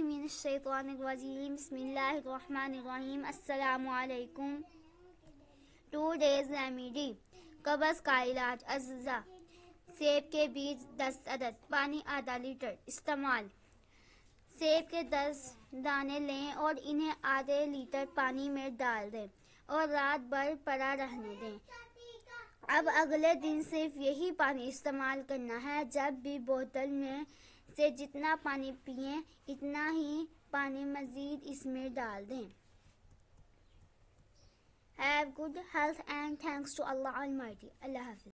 عليكم two days remedy कब्ज़ का इलाज अज्जा सेब के बीज दस अदद पानी आधा लीटर इस्तेमाल सेब के दस दाने लें और इन्हें आधे लीटर पानी में डाल दें और रात भर पड़ा रहने दें अब अगले दिन सिर्फ यही पानी इस्तेमाल करना है जब भी बोतल में से जितना पानी पिए इतना ही पानी मज़ीद इसमें डाल दें have good health and thanks to Allah Almighty अल्लाह हाफिज़